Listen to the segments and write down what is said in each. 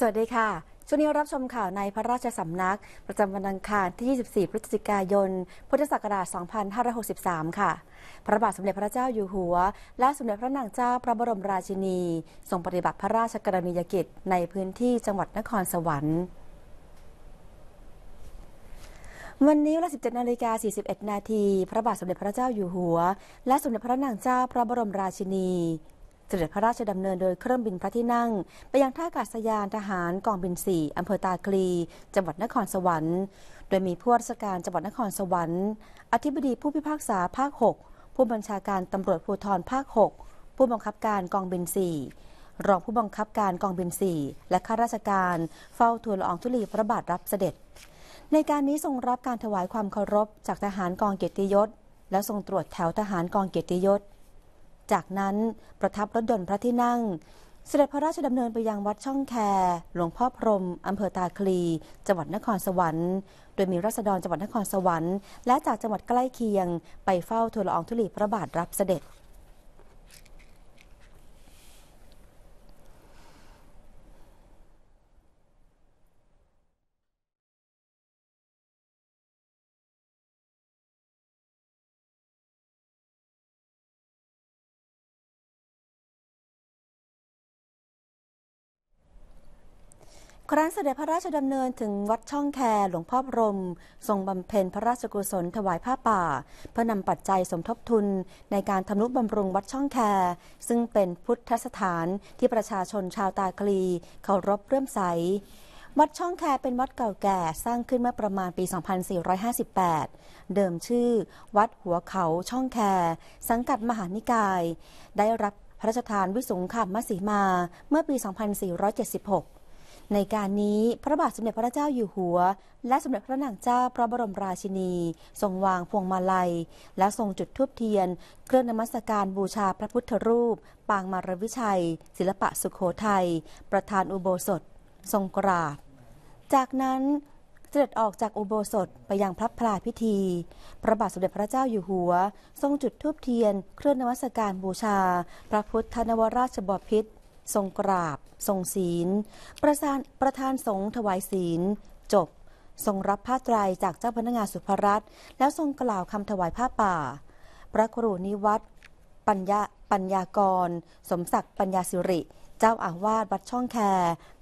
สวัสดีค่ะ ช่วงนี้รับชมข่าวในพระราชสำนัก ประจำวันอังคารที่ 24 พฤศจิกายน พุทธศักราช 2563 ค่ะ พระบาทสมเด็จพระเจ้าอยู่หัว และสมเด็จพระนางเจ้าพระบรมราชินี ทรงปฏิบัติพระราชกรณียกิจในพื้นที่จังหวัดนครสวรรค์ วันนี้เวลา17นาฬิกา41นาทีพระบาทสมเด็จพระเจ้าอยู่หัว และสมเด็จพระนางเจ้า พระบรมราชินีเสด็จพระราชดำเนินโดยเครื่องบินพระที่นั่ง ไปยังท่าอากาศยานทหารกองบินสี่อำเภอตาคลีจังหวัดนครสวรรค์ โดยมีผู้ว่าราชการจังหวัดนครสวรรค์ อธิบดีผู้พิพากษาภาค 6 ผู้บัญชาการตำรวจภูธรภาค 6 ผู้บังคับการกองบินสี่รองผู้บังคับการกองบินสี่และข้าราชการ เฝ้าทูลอองธุลีพระบาทรับเสด็จ ในการนี้ ทรงรับการถวายความเคารพ จากทหารกองเกียรติยศ และทรงตรวจแถวทหารกองเกียรติยศจากนั้นประทับรถยนต์พระที่นั่ง เสด็จพระราชดำเนินไปยังวัดช่องแคหลวงพ่อพรมอำเภอตาคลี จังหวัดนครสวรรค์ โดยมีรัษฎรจังหวัดนครสวรรค์ และจากจังหวัดใกล้เคียง ไปเฝ้าทูลละอองธุลีพระบาทรับเสด็จครั้นเสด็จพระราชดำเนินถึงวัดช่องแคหลวงพ่อพรม ทรงบำเพ็ญพระราชกุศลถวายผ้าป่า เพื่อนำปัจจัยสมทบทุนในการทำนุบำรุงวัดช่องแค ซึ่งเป็นพุทธสถานที่ประชาชนชาวตาคลีเคารพเรื่มใสวัดช่องแคเป็นวัดเก่าแก่สร้างขึ้นเมื่อประมาณปี 2458 เดิมชื่อวัดหัวเขาช่องแคสังกัดมหานิกาย ได้รับพระราชทานวิสุงขามสีมา เมื่อปี 2476ในการนี้พระบาทสมเด็จพระเจ้าอยู่หัว และสมเด็จพระนางเจ้าพระบรมราชินี ทรงวางพวงมาลัย และทรงจุดธูปเทียน เครื่องนมัสการบูชา พระพุทธรูป ปางมารวิชัย ศิลปะสุขโขทัย ประธานอุโบสถ ทรงกราบ จากนั้นเสด็จออกจากอุโบสถไปยังพระพลาพิธี พระบาทสมเด็จพระเจ้าอยู่หัว ทรงจุดธูปเทียน เครื่องนมัสการบูชา พระพุทธนวราชบพิตรทรงกราบทรงศีล ประธานประธานสงฆ์ถวายศีล จบทรงรับผ้าไตรจากเจ้าพนักงานสุภรัตน์แล้วทรงกล่าวคำถวายผ้าป่า พระครูนิวัตปัญญาปัญญากร สมศักดิ์ปัญญาสิริ เจ้าอาวาสวัดช่องแค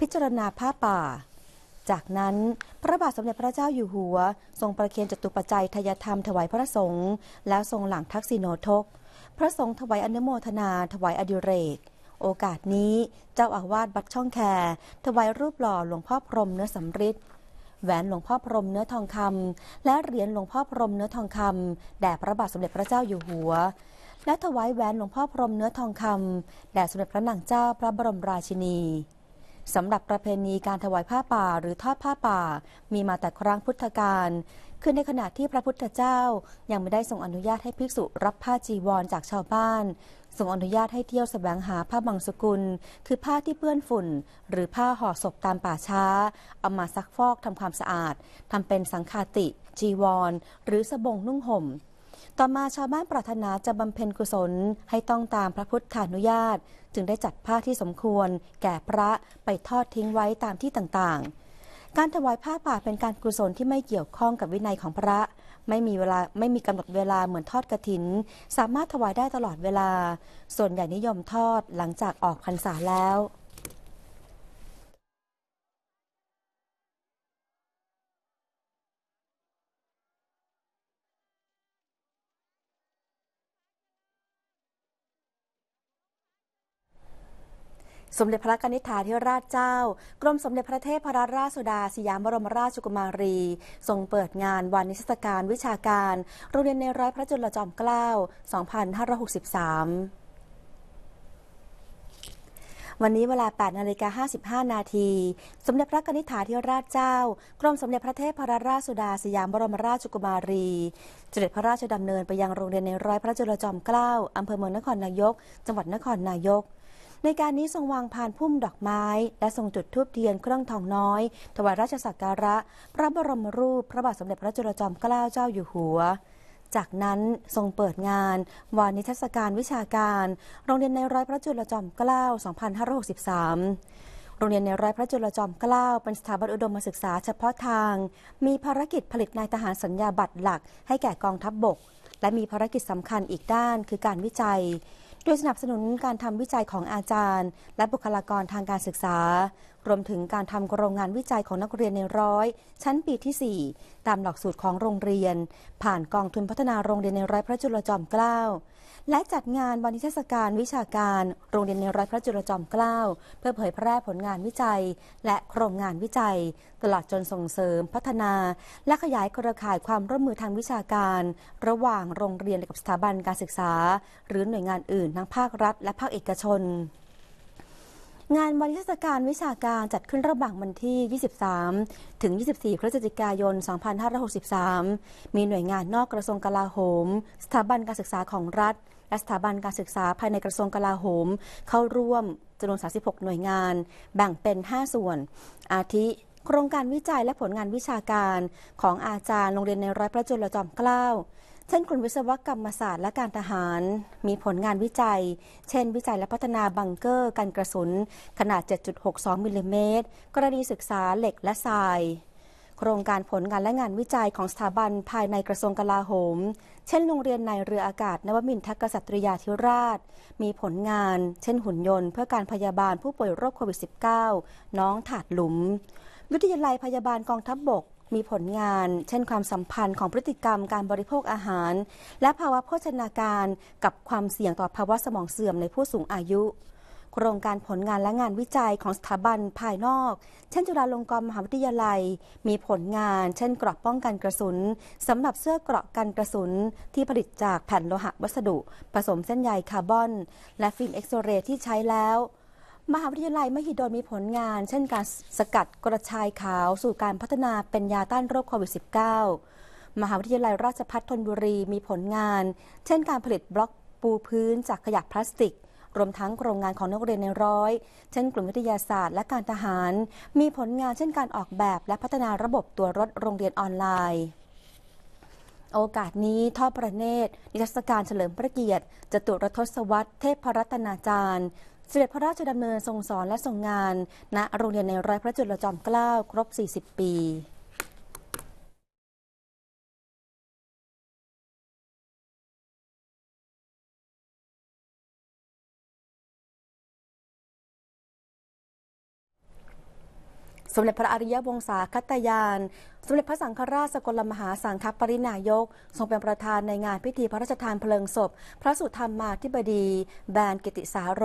พิจารณาผ้าป่า จากนั้นพระบาทสมเด็จพระเจ้าอยู่หัว ทรงประเคนจตุปัจจัยทยธรรมถวายพระสงฆ์แล้วทรงหลังทักษิโนทก พระสงฆ์ถวายอนุโมทนาถวายอดิเรกโอกาสนี้เจ้าอาวาสบัดช่องแคถวายรูปหล่อหลวงพ่อพรมเนื้อสำริดแหวนหลวงพ่อพรมเนื้อทองคำและเหรียญหลวงพ่อพรมเนื้อทองคำแด่พระบาทสมเด็จพระเจ้าอยู่หัว และถวายแหวนหลวงพ่อพรมเนื้อทองคำแด่สมเด็จพระนางเจ้าพระบรมราชินีสำหรับประเพณีการถวายผ้าป่าหรือทอดผ้าป่ามีมาแต่ครั้งพุทธกาลคือในขณะที่พระพุทธเจ้ายังไม่ได้ทรงอนุญาตให้ภิกษุรับผ้าจีวรจากชาวบ้านส่งอนุญาตให้เที่ยวแสวงหาผ้าบางสกุล คือผ้าที่เปื้อนฝุ่น หรือผ้าห่อศพตามป่าช้า เอามาซักฟอกทำความสะอาดทำเป็นสังฆาติ จีวร หรือสบงนุ่งห่มต่อมาชาวบ้านปรารถนาจะบำเพ็ญกุศลให้ต้องตามพระพุทธานุญาต จึงได้จัดผ้าที่สมควร แก่พระไปทอดทิ้งไว้ตามที่ต่างๆ การถวายผ้าป่าเป็นการกุศลที่ไม่เกี่ยวข้องกับวินัยของพระไม่มีเวลาไม่มีกำหนดเวลาเหมือนทอดกระถิน สามารถถวายได้ตลอดเวลา ส่วนใหญ่นิยมทอดหลังจากออกพรรษาแล้วสมเด็จพระนิธิาธิราชเจ้า กรมสมเด็จพระเทพรราชสุดาสยามบรมราชกุมารี ทรงเปิดงานวันนิทรรศการวิชาการ โรงเรียนในร้อยพระจุลจอมเกล้า 2563 วันนี้เวลา8นาฬิกา55 นาทีสมเด็จพระนิธิาธิราชเจ้า กรมสมเด็จพระเทพรราชสุดาสยามบรมราชกุมารีเสด็จพระราชดำเนินไปยังโรงเรียนในร้อยพระจุลจอมเกล้าอำเภอเมืองนครนายก จังหวัดนครนายกในการนี้ทรงวางพานพุ่มดอกไม้ และทรงจุดธูปเทียนเครื่องทองน้อยถวายราชสักการะ พระบรมรูปพระบาทสมเด็จพระจุลจอมเกล้าเจ้าอยู่หัว จากนั้นทรงเปิดงาน วานิทรรศการวิชาการ โรงเรียนในร้อยพระจุลจอมเกล้า 2563 โรงเรียนในร้อยพระจุลจอมเกล้าเป็นสถาบันอุดมศึกษาเฉพาะทาง มีภารกิจผลิตนายทหารสัญญาบัตรหลักให้แก่กองทัพบบกและมีภารกิจสำคัญอีกด้านคือการวิจัยโดยสนับสนุนการทำวิจัยของอาจารย์ และบุคลากรทางการศึกษา รวมถึงการทำโครงงานวิจัยของนักเรียนในร้อย ชั้นปีที่ 4 ตามหลักสูตรของโรงเรียน ผ่านกองทุนพัฒนาโรงเรียนในร้อยพระจุลจอมเกล้าและจัดงานบรินิทศการวิชาการ โรงเรียนในรัฐพระจุลจอมเกล้าเพื่อเผยแพร่ผลงานวิจัย และโครงงานวิจัย ตลอดจนส่งเสริมพัฒนา และขยายเครือข่ายความร่วมมือทางวิชาการ ระหว่างโรงเรียนกับสถาบันการศึกษา หรือหน่วยงานอื่น ทั้งภาครัฐและภาคเอกชนงานวันเทศกาลวิชาการจัดขึ้นระหว่างวันที่ 23 ถึง 24 พฤศจิกายน 2563 มีหน่วยงานนอกกระทรวงกลาโหม สถาบันการศึกษาของรัฐ และสถาบันการศึกษาภายในกระทรวงกลาโหม เข้าร่วมจำนวน36หน่วยงาน แบ่งเป็น 5 ส่วน อาทิ โครงการวิจัยและผลงานวิชาการของอาจารย์โรงเรียนในร้อยพระจุลจอมเกล้าเช่น คุณวิศวกรรมศาสตร์และการทหาร มีผลงานวิจัย เช่น วิจัยและพัฒนาบังเกอร์กันกระสุน ขนาด 7.62มิลลิเมตรกรณีศึกษาเหล็กและทราย โครงการผลงานและงานวิจัยของสถาบันภายในกระทรวงกลาโหม เช่น โรงเรียนในเรืออากาศนวมินทกษัตริยาธิราช มีผลงาน เช่นหุ่นยนต์เพื่อการพยาบาลผู้ป่วยโรคโควิด -19 น้องถาดหลุม วิทยาลัยพยาบาลกองทัพบบกมีผลงานเช่นความสัมพันธ์ของพฤติกรรมการบริโภคอาหาร และภาวะโภชนาการกับความเสี่ยงต่อภาวะสมองเสื่อมในผู้สูงอายุ โครงการผลงานและงานวิจัยของสถาบันภายนอก เช่นจุฬาลงกรณ์มหาวิทยาลัย มีผลงานเช่นกราะป้องกันกระสุนสำหรับเสื้อเกราะกันกระสุน ที่ผลิตจากแผ่นโลหะวัสดุ ผสมเส้นใยคาร์บอนและฟิล์มเอ็กซเรย์ที่ใช้แล้วมหาวิทยาลัยมหิดลมีผลงาน เช่นการสกัดกระชายขาวสู่การพัฒนาเป็นยาต้านโรคโควิด -19 มหาวิทยาลัยราชพัฒนธนบุรีมีผลงาน เช่นการผลิตบล็อกปูพื้น จากขยะพลาสติก รวมทั้งโครงงานของนักเรียนในร้อย เช่น กลุ่มวิทยาศาสตร์ และการทหารมีผลงานเช่นการออกแบบและพัฒนาระบบตัวรถโรงเรียนออนไลน์ โอกาสนี้ทอดประเนตรนิทรรศการเฉลิมพระเกียรติจตุรทศวรรษเทพรัตนาจารย์เสด็จพระราชดำเนินทรงสอนและทรงงานณโรงเรียนในร้อยพระจุลจอมเกล้า ครบ 40 ปีสมเด็จพระอริยวงศาคตยาน สมเด็จพระสังฆราชสกลมหาสังฆปรินายก ทรงเป็นประธานในงานพิธีพระราชทานเพลิงศพ พระสุธรรมมาธิบดี แบรนกิติสาโร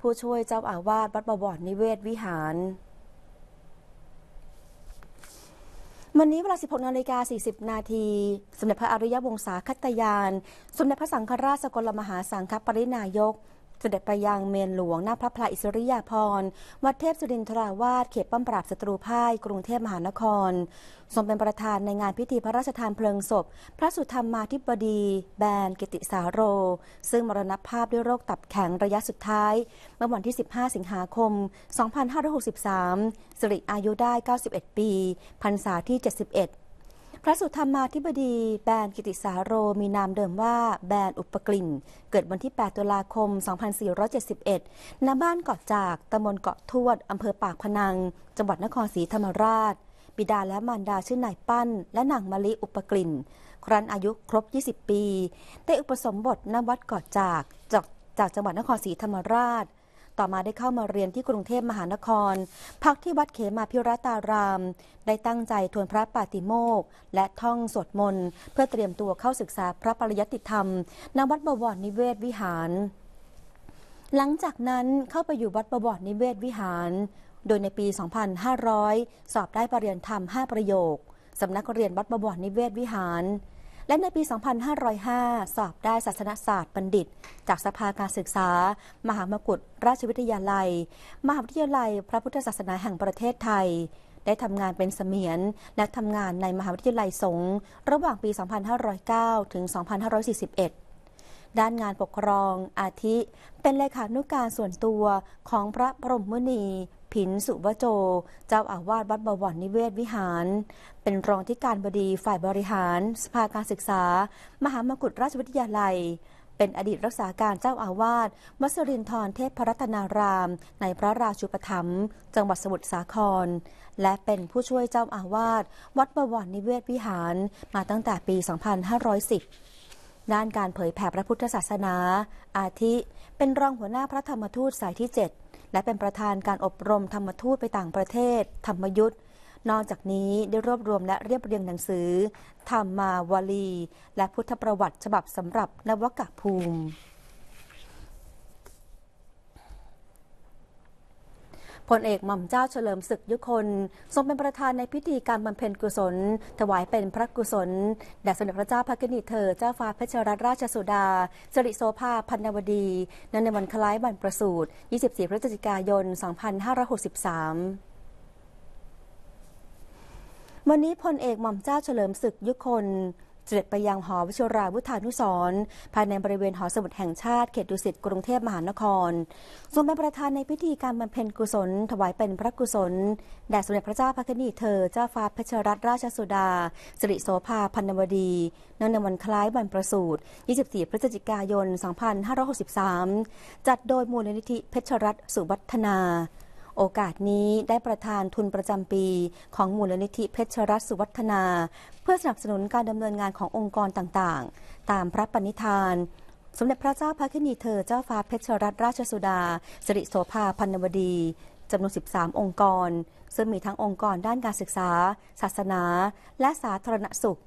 ผู้ช่วยเจ้าอาวาสวัดบวรนิเวศวิหาร วันนี้เวลา 16นาฬิกา40 นาที สมเด็จพระอริยวงศาคตยาน สมเด็จพระสังฆราชสกลมหาสังฆปรินายกเสด็จไปยังเมนหลวงหน้าพระพลาอิสริยาภรณ์ วัดเทพสุรินทราวาส เขตป้อมปราบศัตรูพ่าย กรุงเทพมหานคร ทรงเป็นประธานในงานพิธีพระราชทานเพลิงศพ พระสุธรรมาธิบดี แบนกิติสาโร ซึ่งมรณภาพด้วยโรคตับแข็งระยะสุดท้าย เมื่อวันที่ 15 สิงหาคม 2563 สิริอายุได้ 91 ปีพรรษาที่ 71พระสุธรรมาธิบดีแบรนกิติสาโร มีนามเดิมว่า แบรนอุปกลิ่น เกิดวันที่ 8 ตุลาคม 2471ณบ้านเกาะจากตำบลเกาะทวดอำเภอปากพนังจังหวัดนครศรีธรรมราช บิดาและมารดาชื่อ นายปั้น และนางมะลิอุปกลิ่น ครั้นอายุครบ 20 ปี ได้อุปสมบทณวัดเกาะจากจากจังหวัดนครศรีธรรมราชต่อมาได้เข้ามาเรียนที่กรุงเทพมหานครพักที่วัดเขมาพิรตาราม ได้ตั้งใจทวนพระปาติโมกและท่องสวดมนต์ เพื่อเตรียมตัวเข้าศึกษาพระปริยัติธรรมณวัดบวรนิเวศวิหาร หลังจากนั้นเข้าไปอยู่วัดบวรนิเวศวิหาร โดยในปี 2500 สอบได้ปรริญญาธรรม 5 ประโยค สำนักเรียนวัดบวรนิเวศวิหารและในปี 2505 สอบได้ศาสนศาสตร์บัณฑิต จากสภาการศึกษา มหามกุฏ ราชวิทยาลัย มหาวิทยาลัย พระพุทธศาสนาแห่งประเทศไทย ได้ทำงานเป็นเสมียนและทำงานในมหาวิทยาลัยสงฆ์ระหว่างปี 2509 ถึง 2541 ด้านงานปกครองอาทิ เป็นเลขานุการส่วนตัวของพระพรหมมุนีผินสุวโจ เจ้าอาวาสวัดบวรนิเวศวิหาร เป็นรองที่การบดีฝ่ายบริหาร สภาการศึกษา มหามกุฏราชวิทยาลัย เป็นอดีตรักษาการเจ้าอาวาสมัสรินทรเทพรัตนาราม ในพระราชูปถัมภ์จังหวัดสมุทรสาคร และเป็นผู้ช่วยเจ้าอาวาสวัดบวรนิเวศวิหาร มาตั้งแต่ปี 2510 ด้านการเผยแผ่พระพุทธศาสนา อาทิ เป็นรองหัวหน้าพระธรรมทูตสายที่ 7และเป็นประธานการอบรมธรรมทูตไปต่างประเทศ ธรรมยุทธ นอกจากนี้ได้รวบรวมและเรียบเรียงหนังสือ ธรรมาวลี และพุทธประวัติฉบับสำหรับนวกะภูมิพลเอกหม่อมเจ้าเฉลิมศึกยุคนทรงเป็นประธานในพิธีการบำเพ็ญกุศลถวายเป็นพระกุศล แด่สมเด็จพระเจ้าพระกนิษฐเธอเจ้าฟ้าเพชรรัตนราชสุดาสิริโสภาพันนวดีนั้นในวันคล้ายวันประสูติ24 พฤศจิกายน 2563 วันนี้พลเอกหม่อมเจ้าเฉลิมศึกยุคนเสด็จไปยังหอวิชราวุฒานุสรภายในบริเวณหอสมุดแห่งชาติเขตดุสิตกรุงเทพมหานครส่วนเป็นประธานในพิธีการบำเพ็ญกุศลถวายเป็นพระกุศล แด่สมเด็จพระเจ้าพระนีเธอเจ้าฟ้าเพชรรัตนราชสุดาสิริโสภาพันวดีเนื่องในวันคล้ายวันประสูติ24 พฤศจิกายน 2563 จัดโดยมูลนิธิเพชรรัตน์สุวัฒนาโอกาสนี้ได้ประธานทุนประจำปีของมูลนิธิเพชรรัตน์สุวัฒนา เพื่อสนับสนุนการดำเนินงานขององค์กรต่างๆ ตามพระปณิธาน สมเด็จพระเจ้าพระคณีเธอเจ้าฟ้าเพชรรัตนราชสุดาสิริโสภาพันวดีจำนวน 13 องค์กร ซึ่งมีทั้งองค์กรด้านการศึกษา ศาสนา และสาธารณสุข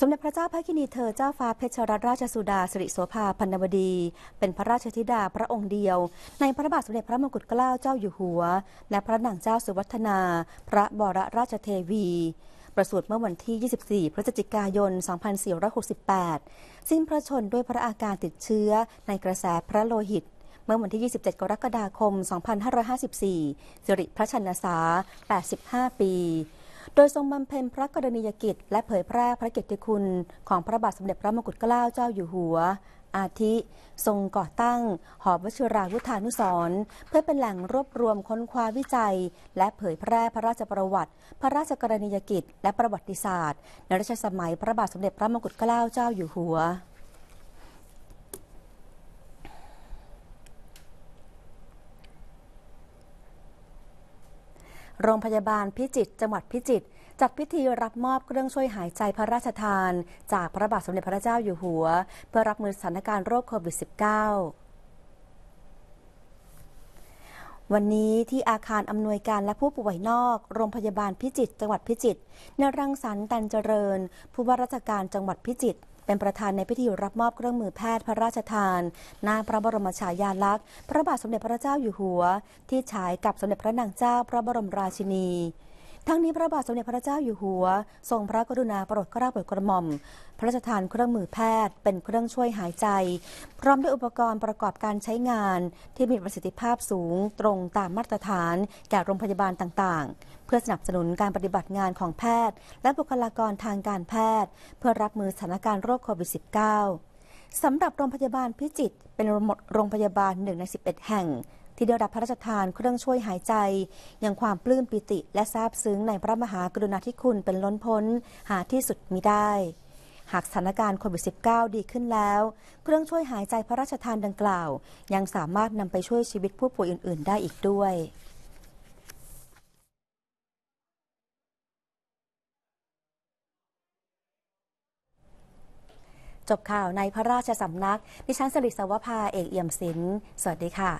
สมเด็จพระเจ้าพระกินีเธอเจ้าฟ้าเพชรรัตนราชสุดาสิริโสภาพันวดี เป็นพระราชธิดาพระองค์เดียว ในพระบาทสมเด็จพระมงกุฎเกล้าเจ้าอยู่หัว และพระนางเจ้าสุวัฒนาพระบรราชเทวี ประสูติเมื่อวันที่ 24 พฤศจิกายน 2468 สิ้นพระชนด้วยพระอาการติดเชื้อในกระแสพระโลหิต เมื่อวันที่ 27 กรกฎาคม 2554สิริพระชนสา85 ปีโดยทรงบำเพ็ญพระกรณียกิจ และเผยแพร่พระเกียรติคุณของพระบาทสมเด็จพระมงกุฎเกล้าเจ้าอยู่หัว อาทิทรงก่อตั้ง หอวชิราวุธานุสรเพื่อเป็นแหล่งรวบรวมค้นคว้าวิจัย และเผยแพร่พระราชประวัติ พระราชกรณียกิจและประวัติศาสตร์ ในรัชสมัยพระบาทสมเด็จพระมงกุฎเกล้าเจ้าอยู่หัวโรงพยาบาลพิจิตรจังหวัดพิจิตรจัดพิธีรับมอบเครื่องช่วยหายใจพระราชทาน จากพระบาทสมเด็จพระเจ้าอยู่หัวเพื่อรับมือสถานการณ์โรคโควิด -19 วันนี้ที่อาคารอำนวยการและผู้ป่วยนอกโรงพยาบาลพิจิตรจังหวัดพิจิตรนรังสรรค์ตันเจริญ ผู้ว่าราชการจังหวัดพิจิตรเป็นประธานในพิธีรับมอบเครื่องมือแพทย์พระราชทานหน้าพระบรมฉายาลักษณ์ พระบาทสมเด็จพระเจ้าอยู่หัว ที่ฉายกับสมเด็จพระนางเจ้าพระบรมราชินีทั้งนี้พระบาทสมเด็จพระเจ้าอยู่หัว ทรงพระกรุณาโปรดเกล้าโปรดกระหม่อมพระราชทานเครื่องมือแพทย์เป็นเครื่องช่วยหายใจ พร้อมด้วยอุปกรณ์ประกอบการใช้งาน ที่มีประสิทธิภาพสูงตรงตามมาตรฐานแก่โรงพยาบาลต่างๆ เพื่อสนับสนุนการปฏิบัติงานของแพทย์ และบุคลากรทางการแพทย์ เพื่อรับมือสถานการณ์โรคโควิด -19 สำหรับโรงพยาบาลพิจิตรเป็นโรงพยาบาลหนึ่งใน11แห่งที่ได้รับพระราชทานเครื่องช่วยหายใจ ยังความปลื้มปิติและซาบซึ้งในพระมหากรุณาธิคุณเป็นล้นพ้นหาที่สุดมิได้ หากสถานการณ์โควิด -19 ดีขึ้นแล้ว เครื่องช่วยหายใจพระราชทานดังกล่าวยังสามารถนำไปช่วยชีวิตผู้ป่วยอื่น ๆ ได้อีกด้วย จบข่าวในพระราชสำนัก ดิฉันสริศวภาเอกเอี่ยมศิลป์สวัสดีค่ะ